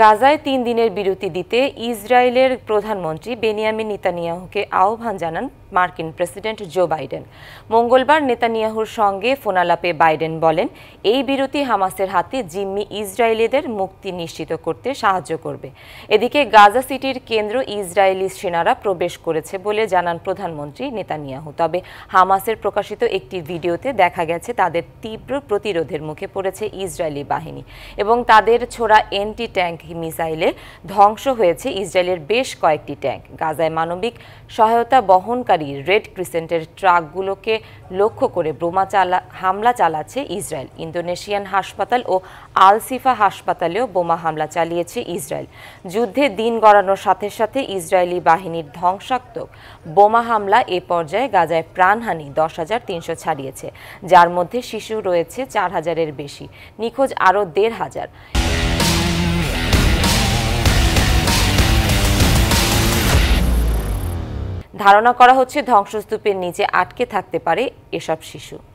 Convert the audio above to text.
গাজায় তিন দিনের বিরতি দিতে ইসরায়েলের প্রধানমন্ত্রী বেনিয়ামিন নেতানিয়াহুকে আহ্বান জানান মার্কিন প্রেসিডেন্ট জো বাইডেন মঙ্গলবার নেতানিয়াহুর সঙ্গে ফোনালাপে বাইডেন বলেন এই বিরতি হামাসের হাতে জিম্মি ইসরায়েলিদের মুক্তি নিশ্চিত করতে সাহায্য করবে এদিকে গাজা সিটির কেন্দ্র ইসরায়েলি সেনারা প্রবেশ করেছে বলে জানান প্রধানমন্ত্রী নেতানিয়াহু তবে হামাসের প্রকাশিত একটি ভিডিওতে দেখা গেছে তাদের তীব্র প্রতিরোধের মুখে পড়েছে ইসরায়েলি বাহিনী এবং তাদের ছোড়া এন্টি ট্যাঙ্ক ট্যাঙ্ক মিসাইলে ধ্বংস হয়েছে ইসরায়েলের বেশ কয়েকটি ট্যাঙ্ক গাজায় মানবিক সহায়তা বহনকারী রেড ক্রিসেন্টের ট্রাকগুলোকে লক্ষ্য করে ব্রোমা চালা হামলা চালাচ্ছে ইসরায়েল ইন্দোনেশিয়ান হাসপাতাল ও আলসিফা হাসপাতালেও বোমা হামলা চালিয়েছে ইসরায়েল যুদ্ধে দিন গড়ানোর সাথে সাথে ইসরায়েলি বাহিনীর ধ্বংসাত্মক বোমা হামলা এ পর্যায়ে গাজায় প্রাণহানি দশ হাজার তিনশো ছাড়িয়েছে যার মধ্যে শিশু রয়েছে চার হাজারের বেশি নিখোঁজ আরও দেড় হাজার ধারণা করা হচ্ছে ধ্বংসস্তূপের নিচে আটকে থাকতে পারে এসব শিশু